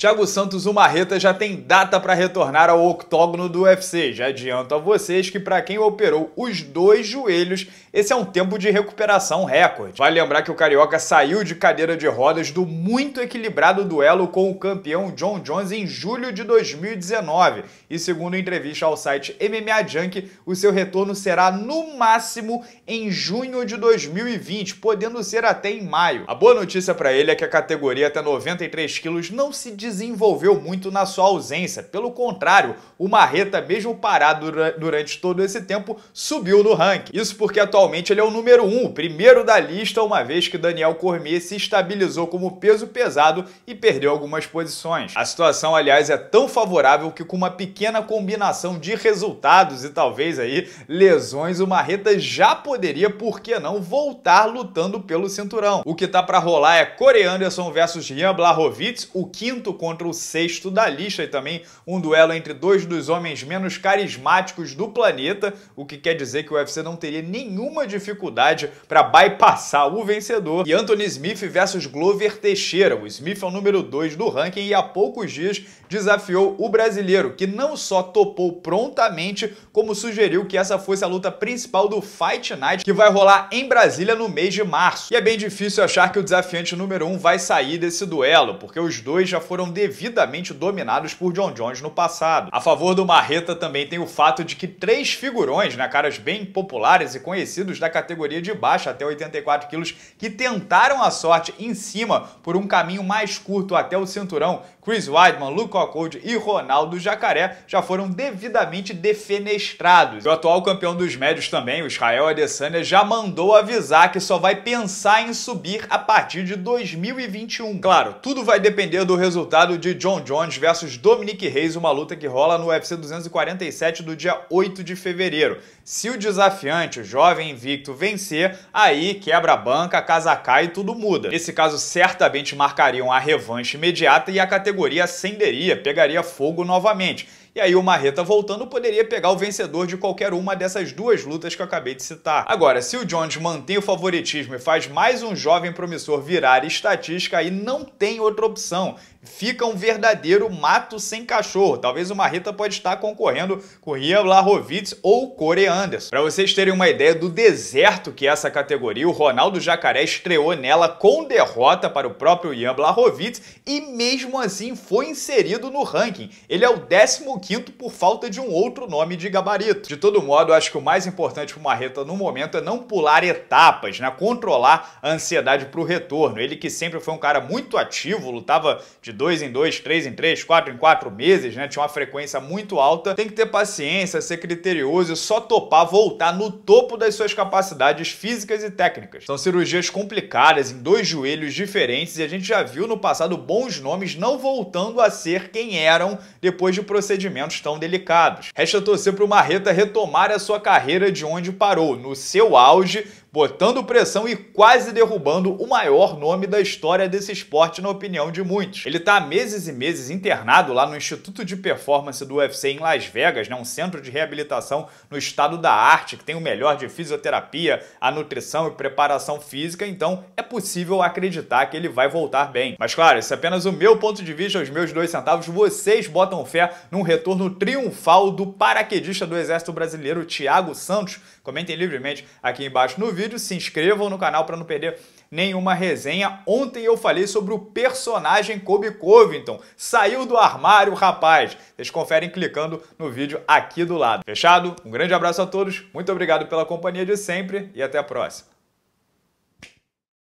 Thiago Santos, o Marreta, já tem data para retornar ao octógono do UFC. Já adianto a vocês que para quem operou os dois joelhos, esse é um tempo de recuperação recorde. Vale lembrar que o Carioca saiu de cadeira de rodas do muito equilibrado duelo com o campeão John Jones em julho de 2019. E segundo entrevista ao site MMA Junk, o seu retorno será no máximo em junho de 2020, podendo ser até em maio. A boa notícia para ele é que a categoria até 93 quilos não se desenvolveu muito na sua ausência. Pelo contrário, o Marreta, mesmo parado durante todo esse tempo, subiu no ranking. Isso porque atualmente ele é o número 1, um, primeiro da lista, uma vez que Daniel Cormier se estabilizou como peso pesado e perdeu algumas posições. A situação, aliás, é tão favorável que com uma pequena combinação de resultados e talvez aí lesões, o Marreta já poderia, por que não, voltar lutando pelo cinturão. O que tá para rolar é Corey Anderson versus Jan Blachowicz, o quinto contra o sexto da lista e também um duelo entre dois dos homens menos carismáticos do planeta, o que quer dizer que o UFC não teria nenhuma dificuldade para bypassar o vencedor. E Anthony Smith versus Glover Teixeira. O Smith é o número 2 do ranking e há poucos dias desafiou o brasileiro, que não só topou prontamente, como sugeriu que essa fosse a luta principal do Fight Night, que vai rolar em Brasília no mês de março. E é bem difícil achar que o desafiante número 1 um vai sair desse duelo, porque os dois já foram devidamente dominados por John Jones no passado. A favor do Marreta também tem o fato de que três figurões, né, caras bem populares e conhecidos da categoria de baixa até 84 quilos, que tentaram a sorte em cima por um caminho mais curto até o cinturão, Chris Weidman, Luke Rockhold e Ronaldo Jacaré, já foram devidamente defenestrados. O atual campeão dos médios também, o Israel Adesanya, já mandou avisar que só vai pensar em subir a partir de 2021. Claro, tudo vai depender do resultado resultado de John Jones versus Dominique Reis, uma luta que rola no UFC 247 do dia 8 de fevereiro. Se o desafiante, o jovem invicto, vencer, aí quebra a banca, a casa cai e tudo muda. Esse caso certamente marcariam a revanche imediata e a categoria acenderia, pegaria fogo novamente. E aí o Marreta voltando poderia pegar o vencedor de qualquer uma dessas duas lutas que eu acabei de citar. Agora, se o Jones mantém o favoritismo e faz mais um jovem promissor virar estatística, aí não tem outra opção. Fica um verdadeiro mato sem cachorro. Talvez o Marreta pode estar concorrendo com Ria Larovitz ou Corey Anderson. Para vocês terem uma ideia do deserto que é essa categoria, o Ronaldo Jacaré estreou nela com derrota para o próprio Ian Blahovitz e mesmo assim foi inserido no ranking. Ele é o 15 quinto por falta de um outro nome de gabarito. De todo modo, acho que o mais importante para o Marreta no momento é não pular etapas, né? controlar a ansiedade para o retorno. Ele que sempre foi um cara muito ativo, lutava de dois em dois, três em três, quatro em quatro meses, né? tinha uma frequência muito alta. Tem que ter paciência, ser criterioso e só topar voltar no topo das suas capacidades físicas e técnicas. São cirurgias complicadas, em dois joelhos diferentes, e a gente já viu no passado bons nomes não voltando a ser quem eram depois de procedimentos procedimentos tão delicados. Resta torcer para o Marreta retomar a sua carreira de onde parou, no seu auge, botando pressão e quase derrubando o maior nome da história desse esporte, na opinião de muitos. Ele está há meses e meses internado lá no Instituto de Performance do UFC em Las Vegas, né, um centro de reabilitação no estado da arte, que tem o melhor de fisioterapia, a nutrição e preparação física, então é possível acreditar que ele vai voltar bem. Mas claro, isso é apenas o meu ponto de vista, os meus dois centavos, vocês botam fé num retorno triunfal do paraquedista do Exército Brasileiro, Thiago Santos? Comentem livremente aqui embaixo no vídeo vídeo, se inscrevam no canal para não perder nenhuma resenha. Ontem eu falei sobre o personagem Kobe Covington. Saiu do armário, rapaz. Vocês conferem clicando no vídeo aqui do lado. Fechado? Um grande abraço a todos, muito obrigado pela companhia de sempre e até a próxima.